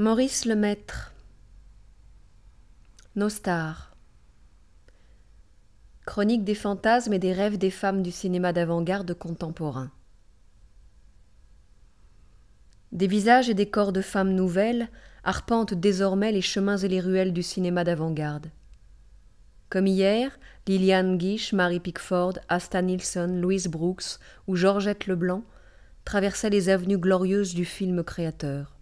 Maurice Lemaitre, Nos stars, Chronique des fantasmes et des rêves des femmes du cinéma d'avant-garde contemporain. Des visages et des corps de femmes nouvelles arpentent désormais les chemins et les ruelles du cinéma d'avant-garde. Comme hier, Liliane Guiche, Mary Pickford, Asta Nielsen, Louise Brooks ou Georgette Leblanc traversaient les avenues glorieuses du film créateur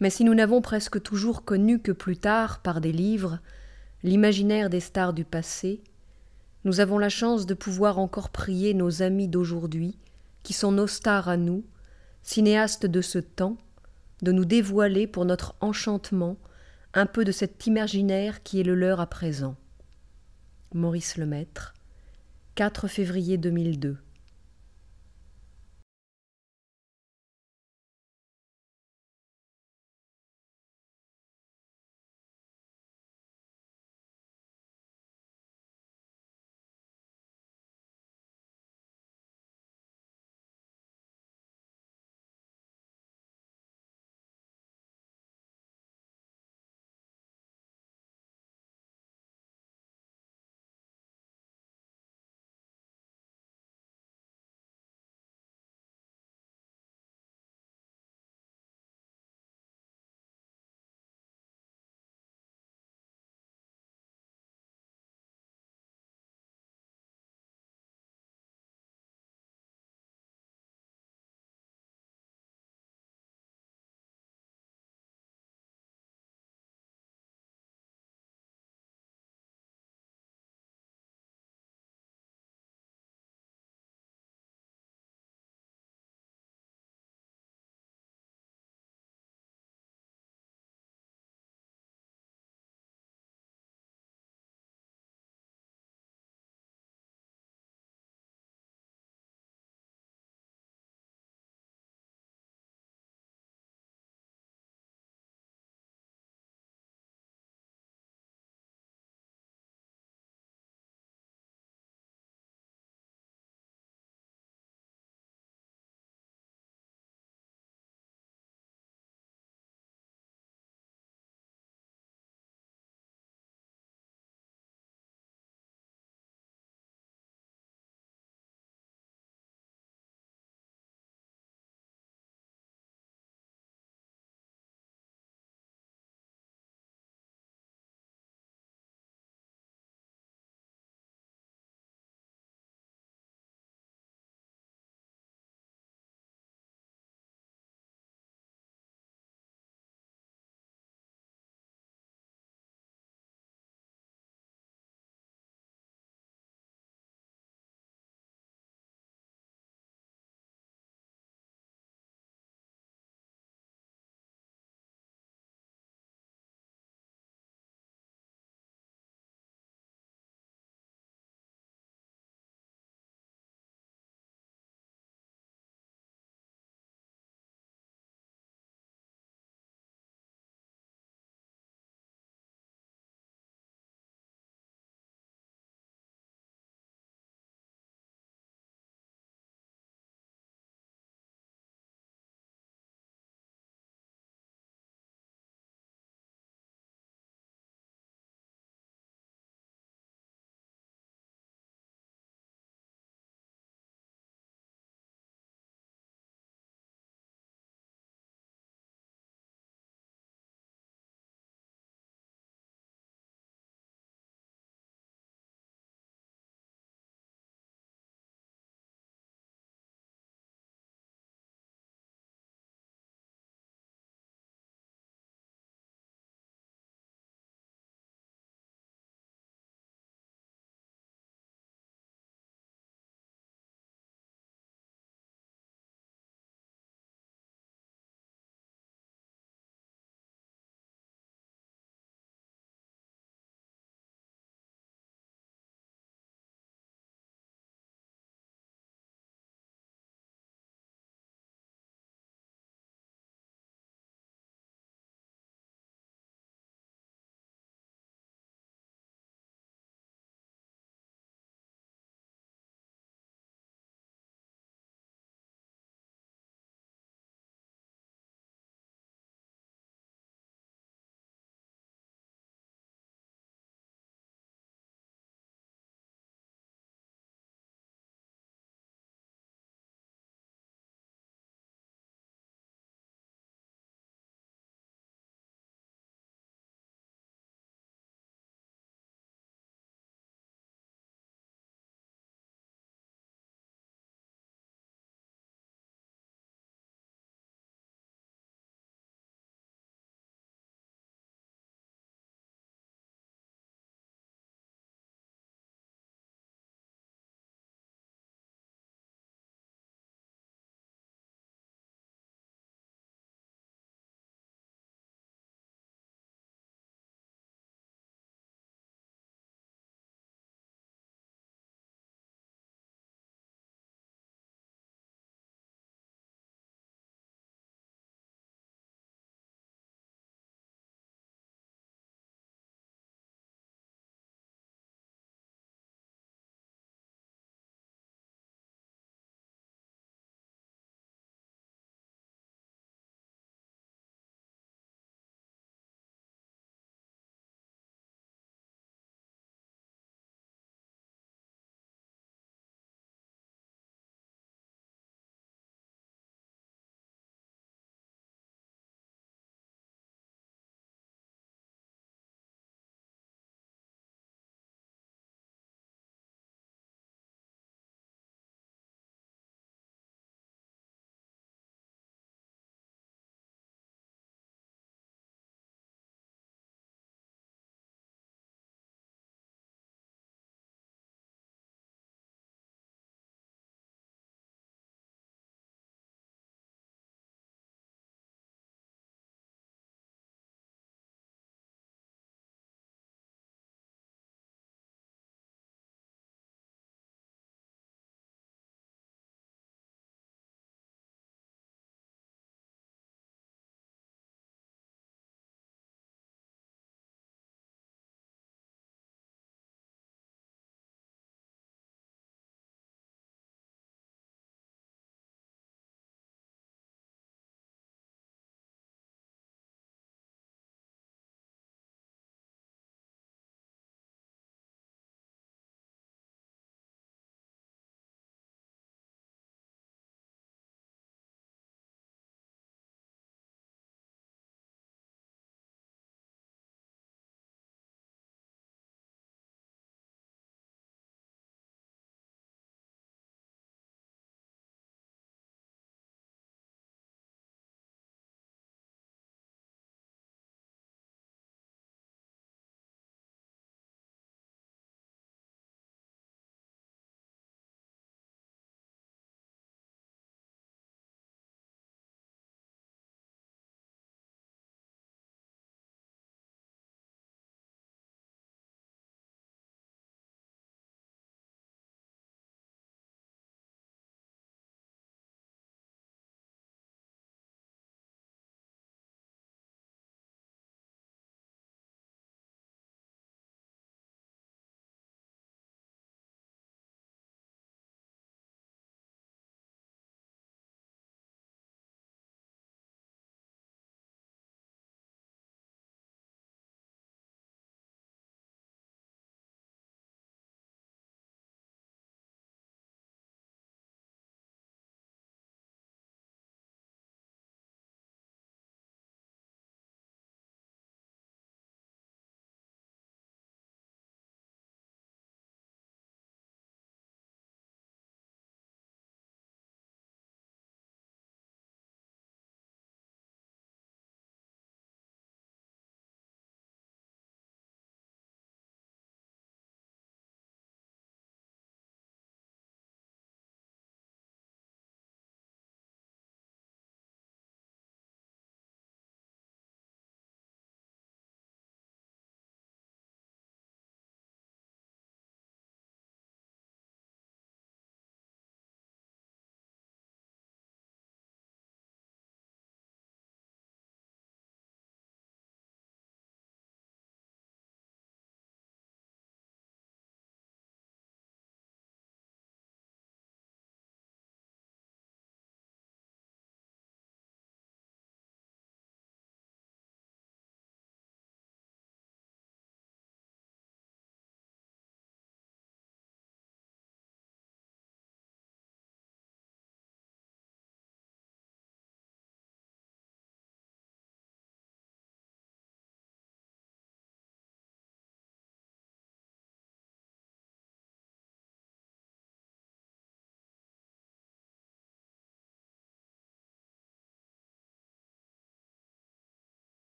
mais si nous n'avons presque toujours connu que plus tard, par des livres, l'imaginaire des stars du passé, nous avons la chance de pouvoir encore prier nos amis d'aujourd'hui, qui sont nos stars à nous, cinéastes de ce temps, de nous dévoiler pour notre enchantement un peu de cet imaginaire qui est le leur à présent. Maurice Lemaitre, 4 février 2002.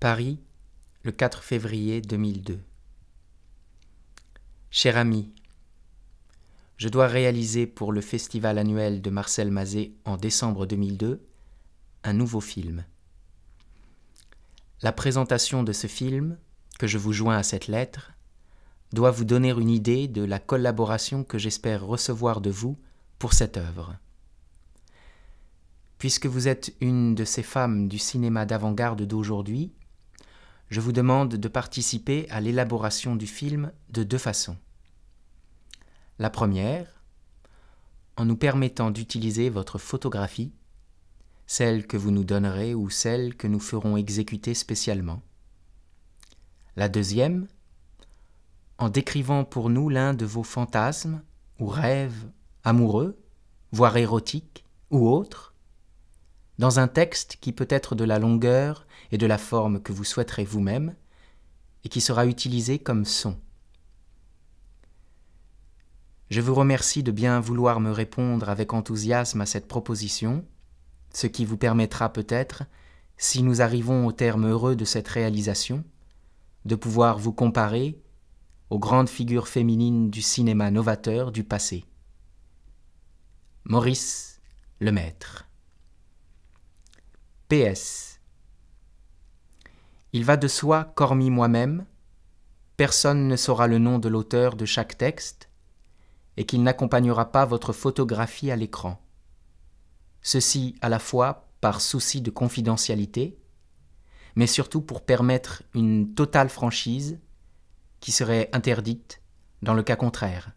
Paris, le 4 février 2002. Cher ami, je dois réaliser pour le festival annuel de Marcel Mazet en décembre 2002 un nouveau film. La présentation de ce film, que je vous joins à cette lettre, doit vous donner une idée de la collaboration que j'espère recevoir de vous pour cette œuvre. Puisque vous êtes une de ces femmes du cinéma d'avant-garde d'aujourd'hui, je vous demande de participer à l'élaboration du film de deux façons. La première, en nous permettant d'utiliser votre photographie, celle que vous nous donnerez ou celle que nous ferons exécuter spécialement. La deuxième, en décrivant pour nous l'un de vos fantasmes ou rêves amoureux, voire érotiques ou autres, dans un texte qui peut être de la longueur et de la forme que vous souhaiterez vous-même, et qui sera utilisé comme son. Je vous remercie de bien vouloir me répondre avec enthousiasme à cette proposition, ce qui vous permettra peut-être, si nous arrivons au terme heureux de cette réalisation, de pouvoir vous comparer aux grandes figures féminines du cinéma novateur du passé. Maurice maître. PS. Il va de soi qu'hormis moi-même, personne ne saura le nom de l'auteur de chaque texte, et qu'il n'accompagnera pas votre photographie à l'écran. Ceci à la fois par souci de confidentialité, mais surtout pour permettre une totale franchise qui serait interdite dans le cas contraire.